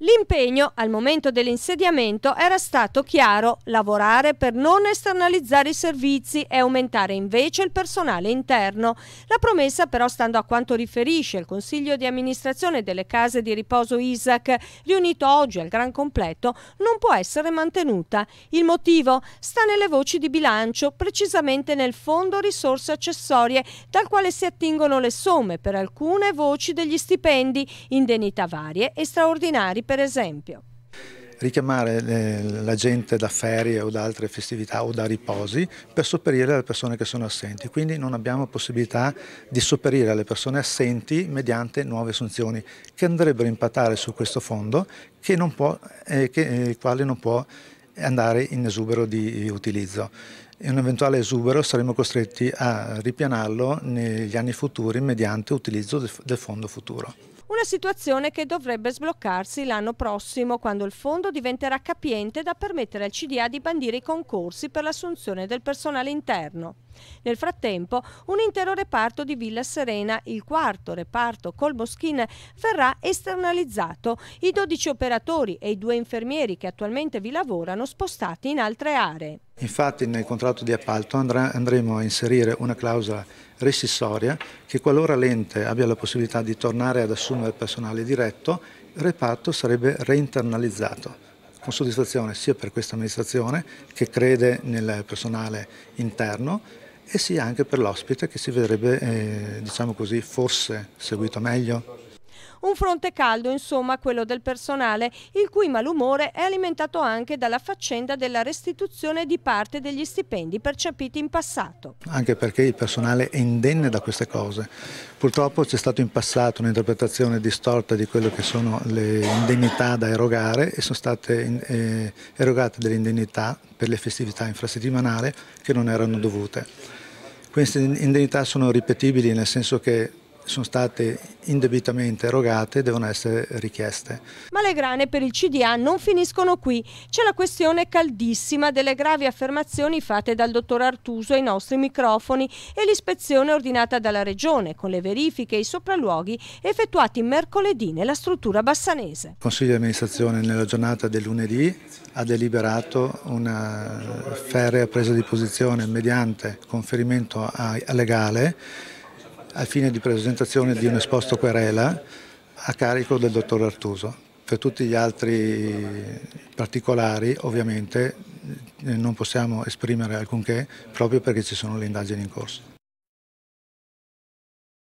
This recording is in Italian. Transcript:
L'impegno al momento dell'insediamento era stato chiaro, lavorare per non esternalizzare i servizi e aumentare invece il personale interno. La promessa però, stando a quanto riferisce il Consiglio di amministrazione delle case di riposo ISAC, riunito oggi al gran completo, non può essere mantenuta. Il motivo sta nelle voci di bilancio, precisamente nel fondo risorse accessorie, dal quale si attingono le somme per alcune voci degli stipendi, indennità varie e straordinari per esempio richiamare eh, la gente da ferie o da altre festività o da riposi per sopperire alle persone che sono assenti, quindi non abbiamo possibilità di sopperire alle persone assenti mediante nuove assunzioni che andrebbero a impattare su questo fondo che non può, eh, che, eh, il quale non può andare in esubero di utilizzo. In un eventuale esubero saremo costretti a ripianarlo negli anni futuri mediante utilizzo del fondo futuro. Una situazione che dovrebbe sbloccarsi l'anno prossimo quando il fondo diventerà capiente da permettere al CDA di bandire i concorsi per l'assunzione del personale interno. Nel frattempo, un intero reparto di Villa Serena, il quarto reparto Colboskin, verrà esternalizzato, i 12 operatori e i due infermieri che attualmente vi lavorano spostati in altre aree. Infatti nel contratto di appalto andremo a inserire una clausola rescissoria che qualora l'ente abbia la possibilità di tornare ad assumere personale diretto, il reparto sarebbe reinternalizzato con soddisfazione sia per questa amministrazione che crede nel personale interno e sia anche per l'ospite che si vedrebbe, eh, diciamo così, forse seguito meglio. Un fronte caldo, insomma, quello del personale, il cui malumore è alimentato anche dalla faccenda della restituzione di parte degli stipendi percepiti in passato. Anche perché il personale è indenne da queste cose. Purtroppo c'è stata in passato un'interpretazione distorta di quello che sono le indennità da erogare e sono state eh, erogate delle indennità per le festività infrasettimanali che non erano dovute. Queste indennità sono ripetibili nel senso che sono state indebitamente erogate devono essere richieste. Ma le grane per il CDA non finiscono qui. C'è la questione caldissima delle gravi affermazioni fatte dal dottor Artuso ai nostri microfoni e l'ispezione ordinata dalla Regione con le verifiche e i sopralluoghi effettuati mercoledì nella struttura bassanese. Il Consiglio di amministrazione nella giornata del lunedì ha deliberato una ferrea presa di posizione mediante conferimento a legale al fine di presentazione di un esposto querela a carico del dottor Artuso. Per tutti gli altri particolari ovviamente eh, non possiamo esprimere alcunché proprio perché ci sono le indagini in corso.